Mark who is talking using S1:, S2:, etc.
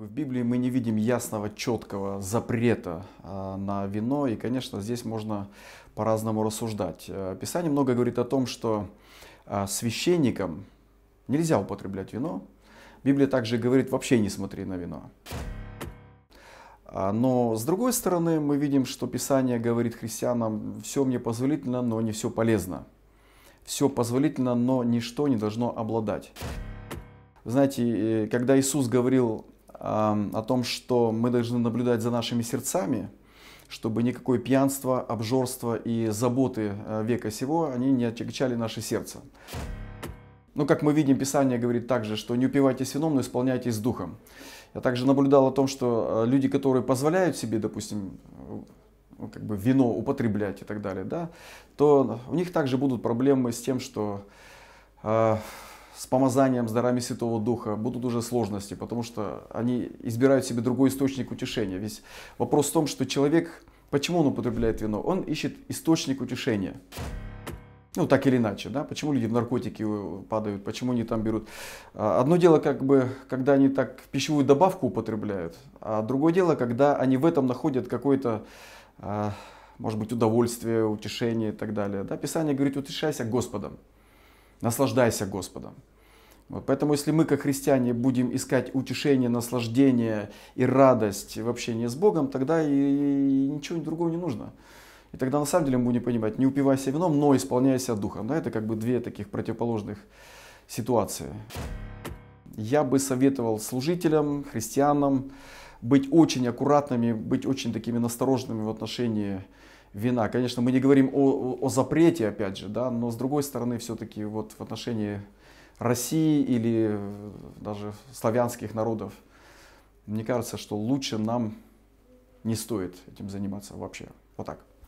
S1: в Библии мы не видим ясного, четкого запрета а, на вино, и, конечно, здесь можно по-разному рассуждать. Э, Писание много говорит о том, что а, священникам нельзя употреблять вино. Библия также говорит, вообще не смотри на вино. А, но с другой стороны, мы видим, что Писание говорит христианам, все мне позволительно, но не все полезно. Все позволительно, но ничто не должно обладать. Знаете, э, когда Иисус говорил о том, что мы должны наблюдать за нашими сердцами, чтобы никакое пьянство, обжорство и заботы э, века сего, они не отягчали наше сердце. Но, ну, как мы видим, Писание говорит также, что не упивайтесь вином, но исполняйтесь духом. Я также наблюдал о том, что э, люди, которые позволяют себе, допустим, ну, как бы вино употреблять и так далее, да, то у них также будут проблемы с тем, что э, с помазанием, с дарами Святого Духа будут уже сложности, потому что они избирают себе другой источник утешения. Весь вопрос в том, что человек, почему он употребляет вино? Он ищет источник утешения. Ну, так или иначе, да, почему люди в наркотики падают, почему они там берут. А, одно дело, как бы, когда они так пищевую добавку употребляют, а другое дело, когда они в этом находят какое-то, а, может быть, удовольствие, утешение и так далее. Да, Писание говорит, утешайся Господом наслаждайся Господом. Поэтому если мы, как христиане, будем искать утешение, наслаждение и радость в общении с Богом, тогда и ничего другого не нужно. И тогда на самом деле мы будем понимать, не упивайся вином, но исполняйся духом. Да, это как бы две таких противоположных ситуации. Я бы советовал служителям, христианам быть очень аккуратными, быть очень такими настороженными в отношении вина. Конечно, мы не говорим о, о запрете, опять же, да, но с другой стороны, все-таки вот в отношении России или э, даже славянских народов, мне кажется, что лучше нам не стоит этим заниматься вообще. Вот так.